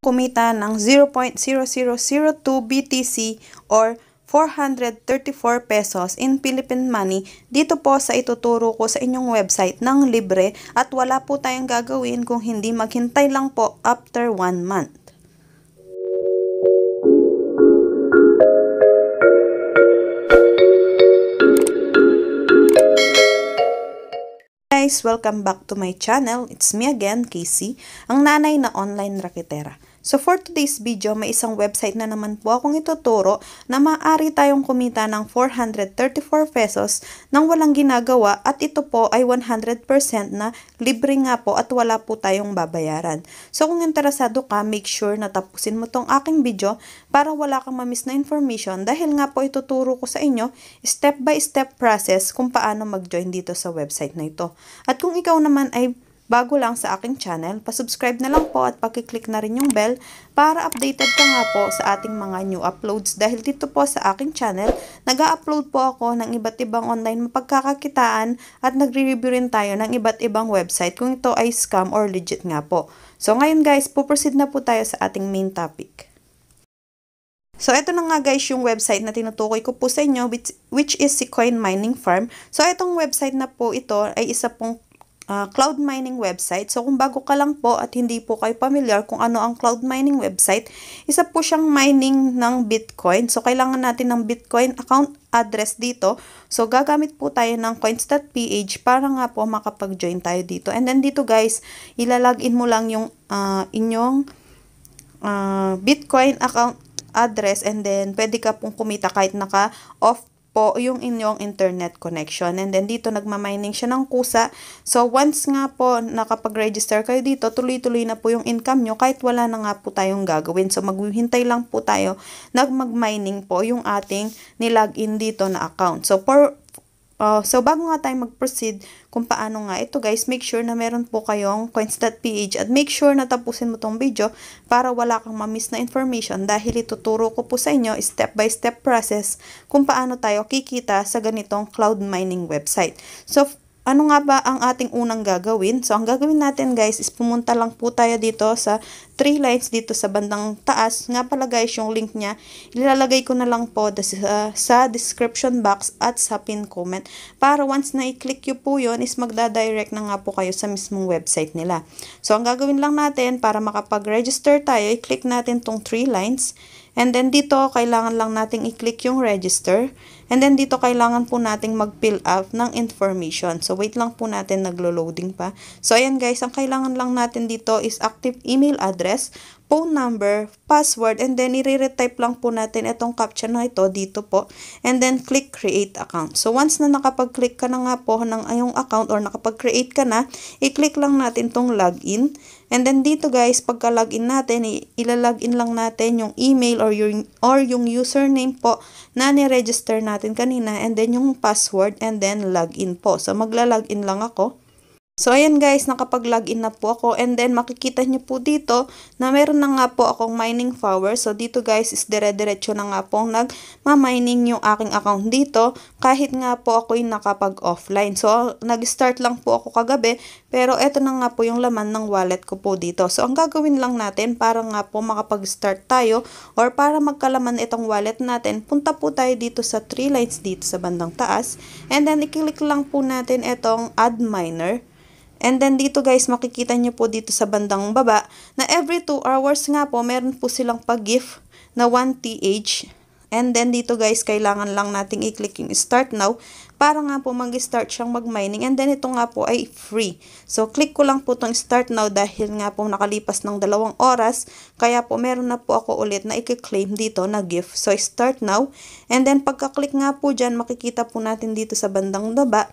kumita ng 0.0002 BTC or 434 pesos in Philippine money dito po sa ituturo ko sa inyong website ng libre at wala po tayong gagawin kung hindi maghintay lang po after 1 month. guys! Welcome back to my channel. It's me again, Casey, ang nanay na online raketera. So for today's video, may isang website na naman po akong ituturo na maaari tayong kumita ng 434 pesos nang walang ginagawa at ito po ay 100% na libre nga po at wala po tayong babayaran. So kung interesado ka, make sure na tapusin mo tong aking video para wala kang mamiss na information dahil nga po ituturo ko sa inyo step by step process kung paano mag-join dito sa website na ito. At kung ikaw naman ay bago lang sa aking channel, pasubscribe na lang po at pakiclick na rin yung bell para updated ka nga po sa ating mga new uploads. Dahil dito po sa aking channel, nag upload po ako ng iba't ibang online mapagkakakitaan at nagre-review rin tayo ng iba't ibang website kung ito ay scam or legit nga po. So ngayon guys, proceed na po tayo sa ating main topic. So, ito na nga guys yung website na tinutukoy ko po sa inyo which, which is si Coin Mining Farm. So, itong website na po ito ay isa pong Ah, cloud mining website. So kung bago ka lang po at hindi po kayo familiar kung ano ang cloud mining website, isa po siyang mining ng Bitcoin. So kailangan natin ng Bitcoin account address dito. So gagamit po tayo ng coins.ph para nga po makapag-join tayo dito. And then dito guys, ilalagin mo lang yung uh, inyong uh, Bitcoin account address and then pwede ka pong kumita kahit naka off po yung inyong internet connection. And then dito nagmamining siya ng kusa. So once nga po nakapag-register kayo dito, tuloy-tuloy na po yung income nyo kahit wala na nga po tayong gagawin. So maghihintay lang po tayo nag mining po yung ating nilag-in dito na account. So for Uh, so, bago nga tayo mag-proceed kung paano nga ito guys, make sure na meron po kayong coins.ph at make sure na tapusin mo tong video para wala kang mamiss na information dahil ituturo ko po sa inyo step by step process kung paano tayo kikita sa ganitong cloud mining website. So, ano nga ba ang ating unang gagawin? So, ang gagawin natin guys is pumunta lang po tayo dito sa three lines dito sa bandang taas. Nga pala guys, yung link niya, ilalagay ko na lang po sa, uh, sa description box at sa pin comment. Para once na i-click nyo po yon is magda-direct na nga po kayo sa mismong website nila. So, ang gagawin lang natin para makapag-register tayo, i-click natin tong three lines. And then dito, kailangan lang nating i-click yung register. And then dito, kailangan po nating mag-fill up ng information. So, wait lang po natin, naglo-loading pa. So, ayan guys, ang kailangan lang natin dito is active email address address, phone number, password, and then i-retype lang po natin itong captcha na ito dito po. And then click create account. So once na nakapag-click ka na nga po ng iyong account or nakapag-create ka na, i-click lang natin tong login. And then dito guys, pagka-login natin, ilalagin lang natin yung email or yung, or yung username po na ni-register natin kanina and then yung password and then login po. So magla-login lang ako. So, ayan guys, nakapag-login na po ako. And then, makikita nyo po dito na meron na nga po akong mining power. So, dito guys, is dire-diretso na nga pong nag-mining yung aking account dito kahit nga po ako'y nakapag-offline. So, nag-start lang po ako kagabi. Pero, eto na nga po yung laman ng wallet ko po dito. So, ang gagawin lang natin para nga po makapag-start tayo or para magkalaman itong wallet natin, punta po tayo dito sa 3 lines dito sa bandang taas. And then, i-click lang po natin itong add miner. And then dito guys, makikita nyo po dito sa bandang baba na every 2 hours nga po, meron po silang pag-gift na 1TH. And then dito guys, kailangan lang nating i-click yung start now para nga po mag-start siyang mag-mining. And then ito nga po ay free. So click ko lang po tong start now dahil nga po nakalipas ng dalawang oras. Kaya po meron na po ako ulit na i-claim dito na gift. So start now. And then pagka-click nga po dyan, makikita po natin dito sa bandang baba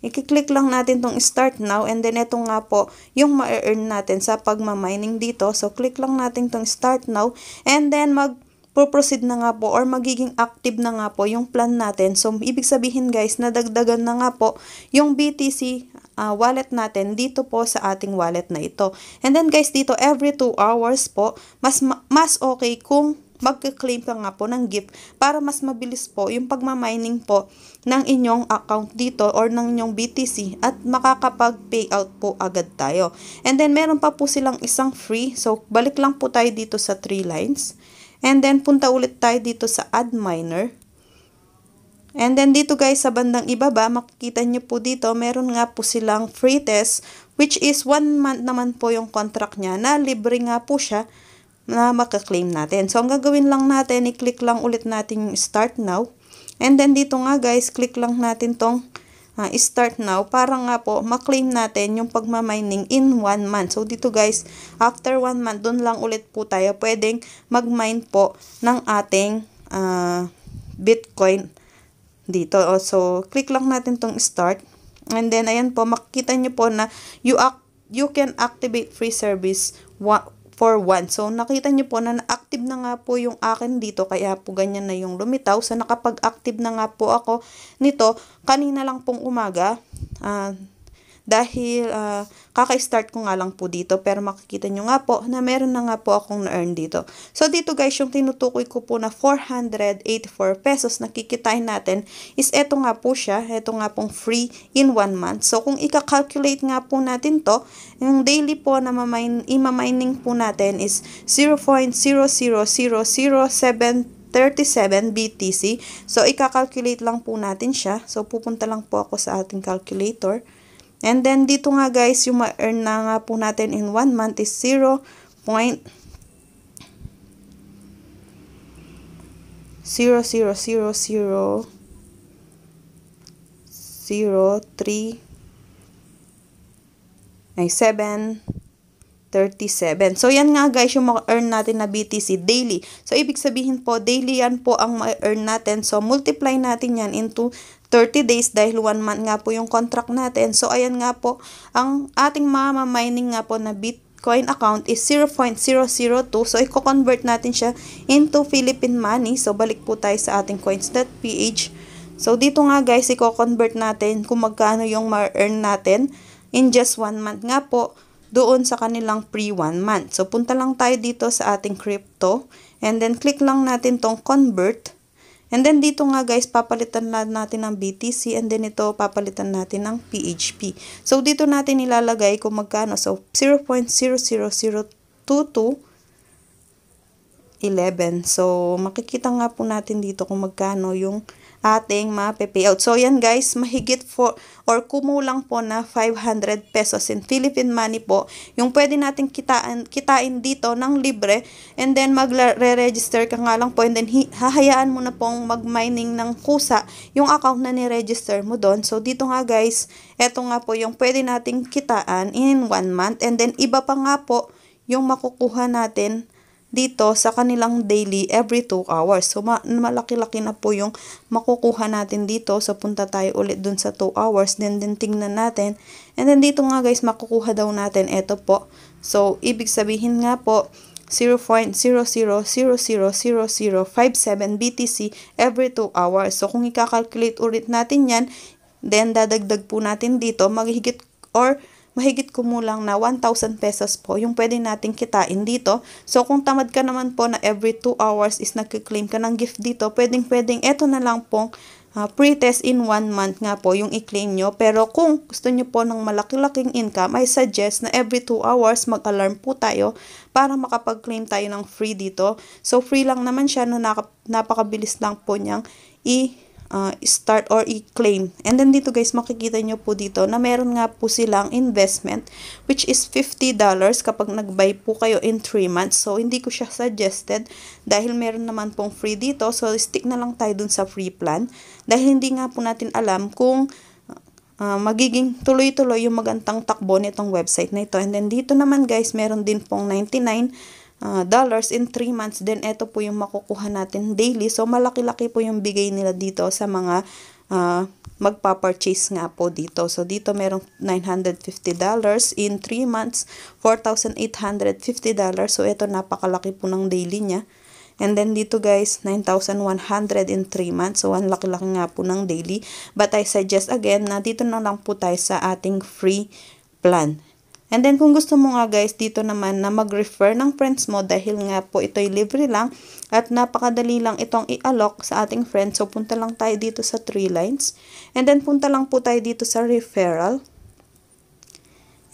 I-click lang natin tong start now and then ito nga po yung ma-earn natin sa pagmamining dito. So click lang natin tong start now and then mag proceed na nga po or magiging active na nga po yung plan natin. So ibig sabihin guys, nadagdagan na nga po yung BTC uh, ah, wallet natin dito po sa ating wallet na ito. And then guys, dito every 2 hours po, mas mas okay kung magka-claim ka nga po ng gift para mas mabilis po yung pagmamining po ng inyong account dito or ng inyong BTC at makakapag-payout po agad tayo. And then meron pa po silang isang free. So balik lang po tayo dito sa 3 lines. And then punta ulit tayo dito sa add miner. And then dito guys sa bandang ibaba makikita nyo po dito meron nga po silang free test which is 1 month naman po yung contract niya na libre nga po siya na makaklaim natin. So, ang gagawin lang natin, i-click lang ulit natin yung start now. And then, dito nga guys, click lang natin tong uh, start now para nga po maklaim natin yung pagmamining in 1 month. So, dito guys, after 1 month, dun lang ulit po tayo pwedeng mag-mine po ng ating uh, Bitcoin dito. Oh, so, click lang natin tong start. And then, ayan po, makikita nyo po na you, act, you can activate free service for one. So nakita niyo po na active na nga po yung akin dito kaya po ganyan na yung lumitaw. So nakapag-active na nga po ako nito kanina lang pong umaga. Uh, dahil uh, kaka-start ko nga lang po dito pero makikita nyo nga po na meron na nga po akong na-earn dito. So dito guys, yung tinutukoy ko po na 484 pesos na kikitain natin is eto nga po siya. Eto nga pong free in 1 month. So kung ika-calculate nga po natin to, yung daily po na mamine, imamining po natin is 0.00007 37 BTC. So, ika lang po natin siya. So, pupunta lang po ako sa ating calculator. And then, dito nga guys, yung ma-earn na nga po natin in 1 month is 0. zero zero zero zero zero three ay seven 37. So, yan nga guys, yung ma-earn natin na BTC daily. So, ibig sabihin po, daily yan po ang ma-earn natin. So, multiply natin yan into 30 days dahil 1 month nga po yung contract natin. So, ayan nga po, ang ating mama mining nga po na Bitcoin account is 0.002. So, i-convert natin siya into Philippine money. So, balik po tayo sa ating coins.ph. So, dito nga guys, i-convert natin kung magkano yung ma-earn natin in just 1 month nga po doon sa kanilang free 1 month. So, punta lang tayo dito sa ating crypto and then click lang natin tong convert. And then dito nga guys, papalitan na natin ang BTC and then ito papalitan natin ang PHP. So dito natin ilalagay kung magkano. So 0.00022 11. So makikita nga po natin dito kung magkano yung ating mape out. So, yan guys, mahigit for or kumulang po na 500 pesos in Philippine money po, yung pwede natin kitaan, kitain dito ng libre and then magre-register ka nga lang po and then hahayaan mo na pong mag-mining ng kusa yung account na ni-register mo doon. So, dito nga guys, eto nga po yung pwede nating kitaan in one month and then iba pa nga po yung makukuha natin dito sa kanilang daily every 2 hours. So, ma malaki-laki na po yung makukuha natin dito. So, punta tayo ulit dun sa 2 hours. Then, then tingnan natin. And then, dito nga guys, makukuha daw natin. Ito po. So, ibig sabihin nga po, 0.00000057 BTC every 2 hours. So, kung ikakalculate ulit natin yan, then dadagdag po natin dito, maghigit or mahigit kumulang na 1,000 pesos po yung pwede nating kitain dito. So kung tamad ka naman po na every 2 hours is nagkiklaim ka ng gift dito, pwedeng-pwedeng eto na lang pong uh, ah, pre-test in 1 month nga po yung i-claim nyo. Pero kung gusto nyo po ng malaki-laking income, I suggest na every 2 hours mag-alarm po tayo para makapag-claim tayo ng free dito. So free lang naman siya na napakabilis lang po niyang i uh, start or i-claim. And then dito guys, makikita nyo po dito na meron nga po silang investment which is $50 kapag nag-buy po kayo in 3 months. So, hindi ko siya suggested dahil meron naman pong free dito. So, stick na lang tayo dun sa free plan dahil hindi nga po natin alam kung uh, magiging tuloy-tuloy yung magandang takbo nitong website na ito. And then dito naman guys, meron din pong 99 uh, dollars in 3 months then ito po yung makukuha natin daily so malaki-laki po yung bigay nila dito sa mga uh, magpa-purchase nga po dito. So, dito merong $950 in 3 months, $4,850. So, ito napakalaki po ng daily niya. And then dito guys, 9,100 in 3 months. So, ang laki-laki nga po ng daily. But I suggest again na dito na lang po tayo sa ating free plan. And then kung gusto mo nga guys dito naman na mag-refer ng friends mo dahil nga po ito'y libre lang at napakadali lang itong i alok sa ating friends. So punta lang tayo dito sa three lines. And then punta lang po tayo dito sa referral.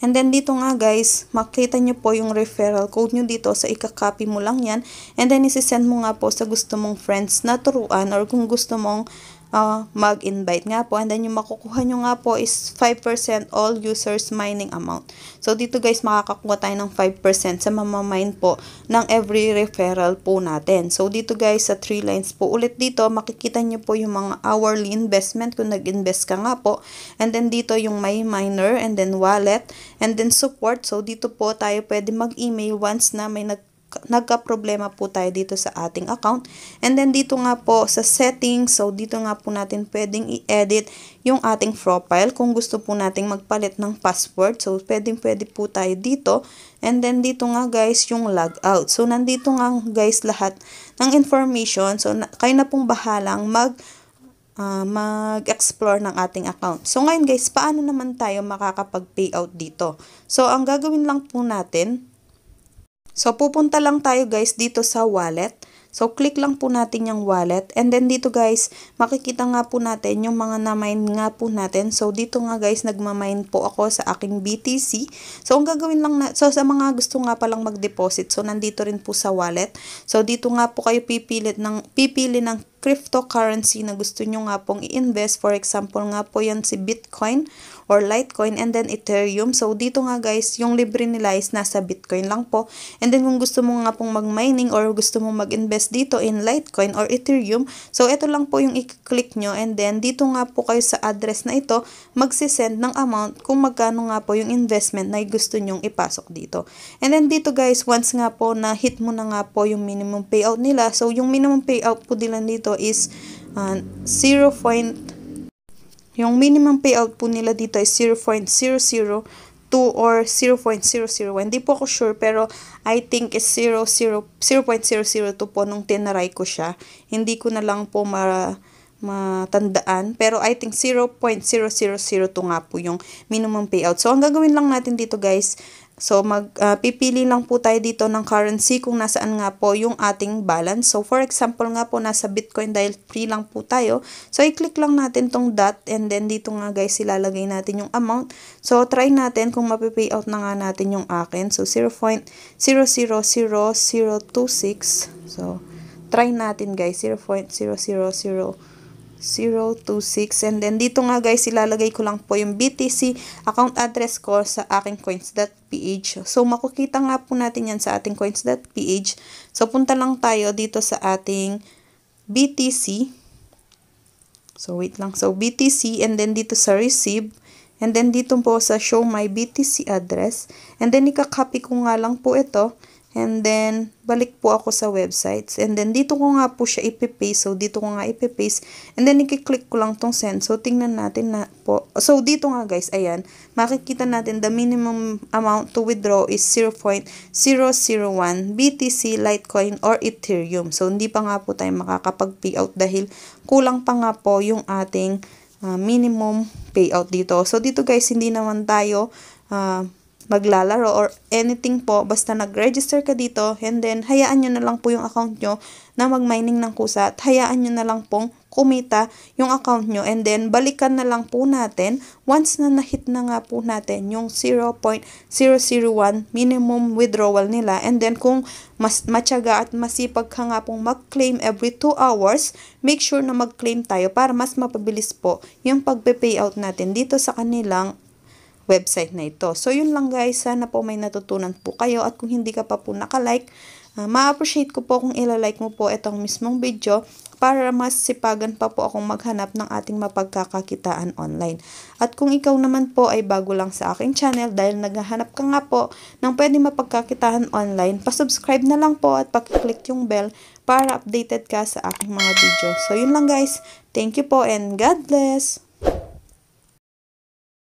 And then dito nga guys, makita nyo po yung referral code nyo dito. sa So ikakopy mo lang yan. And then isi-send mo nga po sa gusto mong friends na turuan or kung gusto mong uh, mag-invite nga po. And then yung makukuha nyo nga po is 5% all users mining amount. So dito guys, makakakuha tayo ng 5% sa mamamine po ng every referral po natin. So dito guys, sa 3 lines po ulit dito, makikita nyo po yung mga hourly investment kung nag-invest ka nga po. And then dito yung my miner and then wallet and then support. So dito po tayo pwede mag-email once na may nag nagka-problema po tayo dito sa ating account. And then dito nga po sa settings, so dito nga po natin pwedeng i-edit yung ating profile kung gusto po nating magpalit ng password. So pwedeng pwede po tayo dito. And then dito nga guys yung logout. So nandito nga guys lahat ng information. So na, kayo na pong bahalang mag uh, mag-explore ng ating account. So ngayon guys, paano naman tayo makakapag-payout dito? So ang gagawin lang po natin, So, pupunta lang tayo guys dito sa wallet. So, click lang po natin yung wallet. And then dito guys, makikita nga po natin yung mga na-mine nga po natin. So, dito nga guys, nagma-mine po ako sa aking BTC. So, ang gagawin lang na, so sa mga gusto nga palang mag-deposit, so nandito rin po sa wallet. So, dito nga po kayo pipili ng, pipili ng cryptocurrency na gusto nyo nga pong i-invest. For example nga po yan si Bitcoin or Litecoin and then Ethereum. So dito nga guys, yung libre nila is nasa Bitcoin lang po. And then kung gusto mo nga pong mag-mining or gusto mo mag-invest dito in Litecoin or Ethereum, so ito lang po yung i-click nyo and then dito nga po kayo sa address na ito, magsisend ng amount kung magkano nga po yung investment na gusto nyong ipasok dito. And then dito guys, once nga po na hit mo na nga po yung minimum payout nila, so yung minimum payout po nila dito is uh, 0. Yung minimum payout po nila dito is 0.002 or 0.001. Di po ako sure pero I think is 0, 0.002 po nung tinaray ko siya. Hindi ko na lang po ma matandaan. Pero I think 0.0002 nga po yung minimum payout. So, ang gagawin lang natin dito guys So, magpipili ah, uh, lang po tayo dito ng currency kung nasaan nga po yung ating balance. So, for example nga po, nasa Bitcoin dahil free lang po tayo. So, i-click lang natin tong dot and then dito nga guys, ilalagay natin yung amount. So, try natin kung mapipay out na nga natin yung akin. So, 0.000026. So, try natin guys, 0.000 026. And then, dito nga guys, ilalagay ko lang po yung BTC account address ko sa aking coins.ph. So, makukita nga po natin yan sa ating coins.ph. So, punta lang tayo dito sa ating BTC. So, wait lang. So, BTC and then dito sa receive. And then dito po sa show my BTC address. And then, ikakopy ko nga lang po ito. And then, balik po ako sa websites. And then, dito ko nga po siya ipipaste. So, dito ko nga ipipaste. And then, ikiklik ko lang tong send. So, tingnan natin na po. So, dito nga guys, ayan. Makikita natin the minimum amount to withdraw is 0.001 BTC, Litecoin, or Ethereum. So, hindi pa nga po tayo makakapag-payout dahil kulang pa nga po yung ating uh, minimum payout dito. So, dito guys, hindi naman tayo... Uh, maglalaro or anything po, basta nag-register ka dito and then hayaan nyo na lang po yung account nyo na mag-mining ng kusa at hayaan nyo na lang pong kumita yung account nyo and then balikan na lang po natin once na nahit na nga po natin yung 0.001 minimum withdrawal nila and then kung mas matyaga at masipag ka nga pong mag-claim every 2 hours, make sure na mag-claim tayo para mas mapabilis po yung pagpe-payout natin dito sa kanilang website na ito. So, yun lang guys. Sana po may natutunan po kayo. At kung hindi ka pa po nakalike, uh, ma-appreciate ko po kung ilalike mo po itong mismong video para mas sipagan pa po akong maghanap ng ating mapagkakakitaan online. At kung ikaw naman po ay bago lang sa aking channel dahil naghahanap ka nga po ng pwede mapagkakitaan online, pasubscribe na lang po at pakiclick yung bell para updated ka sa aking mga video. So yun lang guys. Thank you po and God bless!